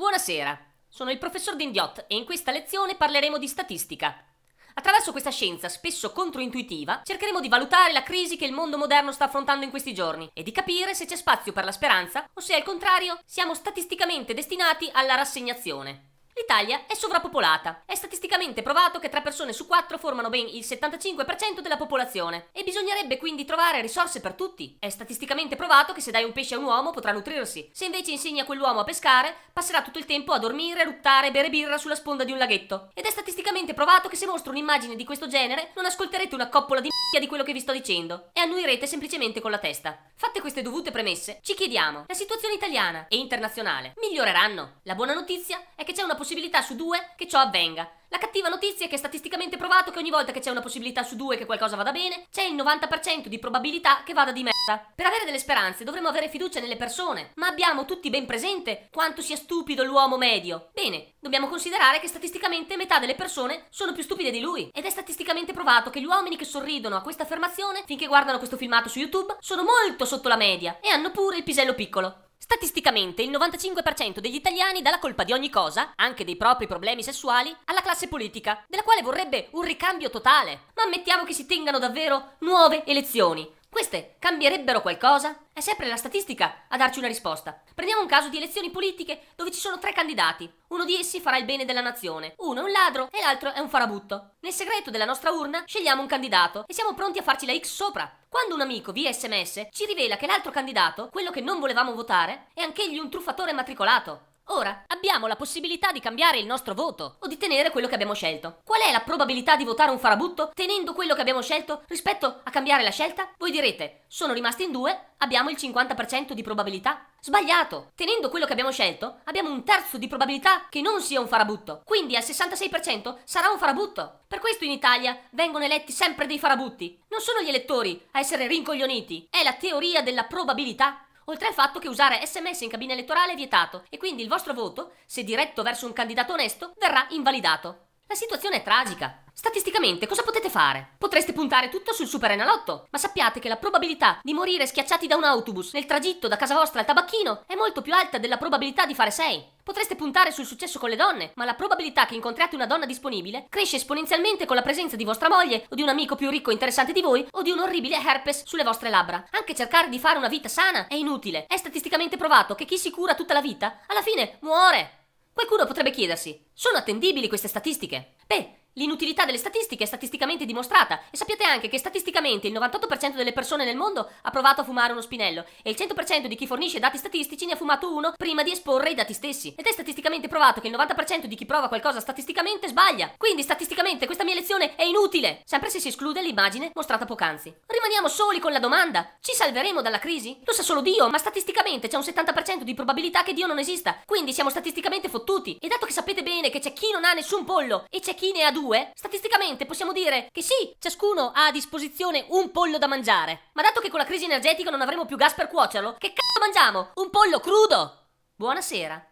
Buonasera, sono il professor Dindiot e in questa lezione parleremo di statistica. Attraverso questa scienza, spesso controintuitiva, cercheremo di valutare la crisi che il mondo moderno sta affrontando in questi giorni e di capire se c'è spazio per la speranza o se al contrario siamo statisticamente destinati alla rassegnazione. L'Italia è sovrappopolata. È statisticamente provato che tre persone su quattro formano ben il 75% della popolazione e bisognerebbe quindi trovare risorse per tutti. È statisticamente provato che se dai un pesce a un uomo potrà nutrirsi. Se invece insegni a quell'uomo a pescare, passerà tutto il tempo a dormire, ruttare e bere birra sulla sponda di un laghetto. Ed è statisticamente provato che se mostro un'immagine di questo genere, non ascolterete una coppola di m***a di quello che vi sto dicendo e annuirete semplicemente con la testa. Fatte queste dovute premesse, ci chiediamo, la situazione italiana e internazionale miglioreranno? La buona notizia è che c'è una possibilità su due che ciò avvenga. La cattiva notizia è che è statisticamente provato che ogni volta che c'è una possibilità su due che qualcosa vada bene, c'è il 90% di probabilità che vada di merda. Per avere delle speranze dovremmo avere fiducia nelle persone, ma abbiamo tutti ben presente quanto sia stupido l'uomo medio. Bene, dobbiamo considerare che statisticamente metà delle persone sono più stupide di lui. Ed è statisticamente provato che gli uomini che sorridono a questa affermazione finché guardano questo filmato su YouTube sono molto sotto la media e hanno pure il pisello piccolo. Statisticamente il 95% degli italiani dà la colpa di ogni cosa, anche dei propri problemi sessuali, alla classe politica, della quale vorrebbe un ricambio totale. Ma ammettiamo che si tengano davvero nuove elezioni. Queste cambierebbero qualcosa? È sempre la statistica a darci una risposta. Prendiamo un caso di elezioni politiche dove ci sono tre candidati. Uno di essi farà il bene della nazione, uno è un ladro e l'altro è un farabutto. Nel segreto della nostra urna scegliamo un candidato e siamo pronti a farci la X sopra quando un amico via sms ci rivela che l'altro candidato, quello che non volevamo votare, è anch'egli un truffatore matricolato. Ora, abbiamo la possibilità di cambiare il nostro voto o di tenere quello che abbiamo scelto. Qual è la probabilità di votare un farabutto tenendo quello che abbiamo scelto rispetto a cambiare la scelta? Voi direte, sono rimasti in due, abbiamo il 50% di probabilità. Sbagliato! Tenendo quello che abbiamo scelto, abbiamo un terzo di probabilità che non sia un farabutto. Quindi al 66% sarà un farabutto. Per questo in Italia vengono eletti sempre dei farabutti. Non sono gli elettori a essere rincoglioniti, è la teoria della probabilità. Oltre al fatto che usare sms in cabina elettorale è vietato e quindi il vostro voto, se diretto verso un candidato onesto, verrà invalidato. La situazione è tragica. Statisticamente cosa potete fare? Potreste puntare tutto sul superenalotto, ma sappiate che la probabilità di morire schiacciati da un autobus nel tragitto da casa vostra al tabacchino è molto più alta della probabilità di fare 6. Potreste puntare sul successo con le donne, ma la probabilità che incontriate una donna disponibile cresce esponenzialmente con la presenza di vostra moglie o di un amico più ricco e interessante di voi o di un orribile herpes sulle vostre labbra. Anche cercare di fare una vita sana è inutile. È statisticamente provato che chi si cura tutta la vita alla fine muore. Qualcuno potrebbe chiedersi, sono attendibili queste statistiche? Beh, L'inutilità delle statistiche è statisticamente dimostrata e sappiate anche che statisticamente il 98% delle persone nel mondo ha provato a fumare uno spinello e il 100% di chi fornisce dati statistici ne ha fumato uno prima di esporre i dati stessi. Ed è statisticamente provato che il 90% di chi prova qualcosa statisticamente sbaglia. Quindi statisticamente questa mia lezione è inutile, sempre se si esclude l'immagine mostrata poc'anzi. Rimaniamo soli con la domanda: ci salveremo dalla crisi? Lo sa solo Dio, ma statisticamente c'è un 70% di probabilità che Dio non esista. Quindi siamo statisticamente fottuti. E dato che sapete bene che c'è chi non ha nessun pollo e c'è chi ne ha due, due, statisticamente possiamo dire che sì, ciascuno ha a disposizione un pollo da mangiare. Ma dato che con la crisi energetica non avremo più gas per cuocerlo, che cazzo mangiamo? Un pollo crudo! Buonasera.